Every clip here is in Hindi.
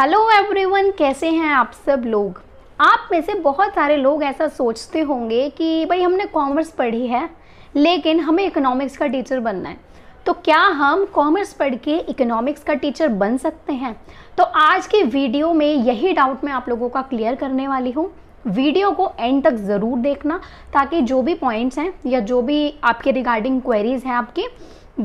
हेलो एवरीवन कैसे हैं आप सब लोग आप में से बहुत सारे लोग ऐसा सोचते होंगे कि भाई हमने कॉमर्स पढ़ी है लेकिन हमें इकोनॉमिक्स का टीचर बनना है तो क्या हम कॉमर्स पढ़ के इकोनॉमिक्स का टीचर बन सकते हैं तो आज के वीडियो में यही डाउट मैं आप लोगों का क्लियर करने वाली हूँ वीडियो को एंड तक ज़रूर देखना ताकि जो भी पॉइंट्स हैं या जो भी आपके रिगार्डिंग क्वेरीज हैं आपकी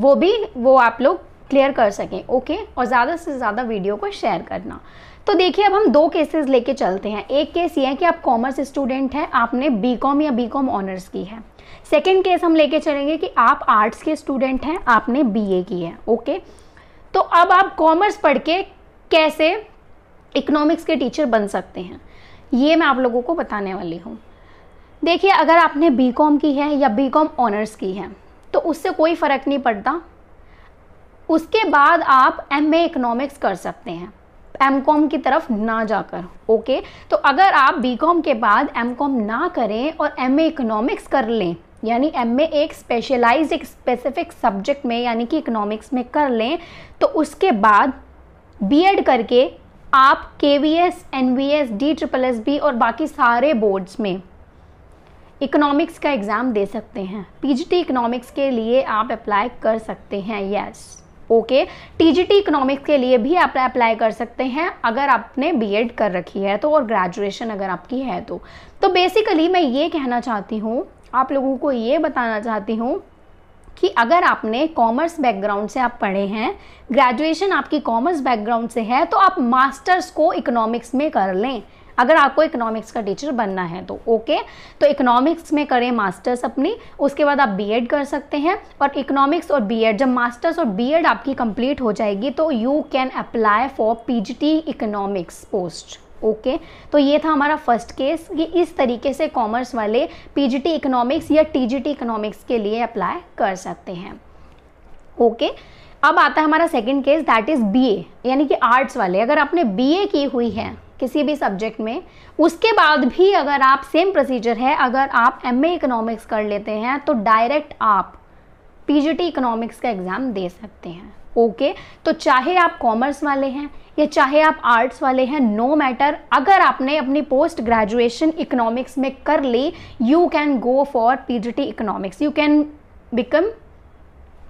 वो भी वो आप लोग क्लियर कर सकें ओके और ज़्यादा से ज़्यादा वीडियो को शेयर करना तो देखिए अब हम दो केसेस लेके चलते हैं एक केस ये है कि आप कॉमर्स स्टूडेंट हैं आपने बीकॉम या बीकॉम ऑनर्स की है सेकेंड केस हम लेके चलेंगे कि आप आर्ट्स के स्टूडेंट हैं आपने बीए की है ओके तो अब आप कॉमर्स पढ़ के कैसे इकोनॉमिक्स के टीचर बन सकते हैं ये मैं आप लोगों को बताने वाली हूँ देखिए अगर आपने बीकॉम की है या बीकॉम ऑनर्स की है तो उससे कोई फ़र्क नहीं पड़ता उसके बाद आप एम ए इकोनॉमिक्स कर सकते हैं एम कॉम की तरफ ना जाकर ओके तो अगर आप बी कॉम के बाद एम कॉम ना करें और एम ए इकोनॉमिक्स कर लें यानी एम ए एक स्पेशलाइज एक स्पेसिफिक सब्जेक्ट में यानी कि इकोनॉमिक्स में कर लें तो उसके बाद बी एड करके आप के V S N V S D triple S B और बाकी सारे बोर्ड्स में इकोनॉमिक्स का एग्ज़ाम दे सकते हैं पीजीटी इकोनॉमिक्स के लिए आप अप्लाई कर सकते हैं yes yes. Okay TGT economics के लिए भी आप अप्लाई कर सकते हैं अगर आपने बीएड कर रखी है तो और ग्रेजुएशन अगर आपकी है तो तो बेसिकली मैं ये कहना चाहती हूँ आप लोगों को ये बताना चाहती हूँ कि अगर आपने कॉमर्स बैकग्राउंड से आप पढ़े हैं ग्रेजुएशन आपकी कॉमर्स बैकग्राउंड से है तो आप मास्टर्स को इकोनॉमिक्स में कर लें अगर आपको इकोनॉमिक्स का टीचर बनना है तो ओके तो इकोनॉमिक्स में करें मास्टर्स अपनी उसके बाद आप बीएड कर सकते हैं और इकोनॉमिक्स और बीएड जब मास्टर्स और बीएड आपकी कंप्लीट हो जाएगी तो you can apply for PGT economics post okay okay, तो ये था हमारा फर्स्ट केस कि इस तरीके से कॉमर्स वाले पीजीटी इकोनॉमिक्स या टीजीटी इकोनॉमिक्स के लिए अप्लाई कर सकते हैं ओके okay, अब आता है हमारा second case that is BA यानी कि आर्ट्स वाले अगर आपने बीए की हुई है किसी भी सब्जेक्ट में उसके बाद भी अगर आप सेम प्रोसीजर है अगर आप एम इकोनॉमिक्स कर लेते हैं तो डायरेक्ट आप पीजीटी इकोनॉमिक्स का एग्ज़ाम दे सकते हैं ओके तो चाहे आप कॉमर्स वाले हैं या चाहे आप आर्ट्स वाले हैं नो no मैटर अगर आपने अपनी पोस्ट ग्रेजुएशन इकोनॉमिक्स में कर ली you can go for PGT economics you can become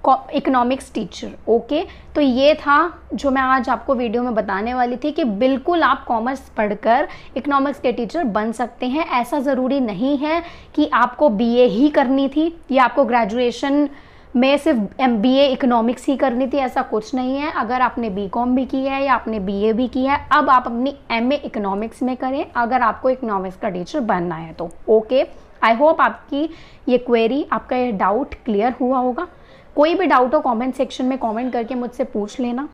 economics teacher okay तो ये था जो मैं आज आपको वीडियो में बताने वाली थी कि बिल्कुल आप कॉमर्स पढ़कर इकोनॉमिक्स के टीचर बन सकते हैं ऐसा ज़रूरी नहीं है कि आपको बीए ही करनी थी या आपको ग्रेजुएशन में सिर्फ एम बी ए इकोनॉमिक्स ही करनी थी ऐसा कुछ नहीं है अगर आपने बी कॉम भी की है या आपने बी ए भी की है अब आप अपनी एम ए इकोनॉमिक्स में करें अगर आपको इकोनॉमिक्स का टीचर बनना है तो ओके आई होप आपकी ये क्वेरी आपका ये डाउट क्लियर हुआ होगा कोई भी डाउट हो कमेंट सेक्शन में कमेंट करके मुझसे पूछ लेना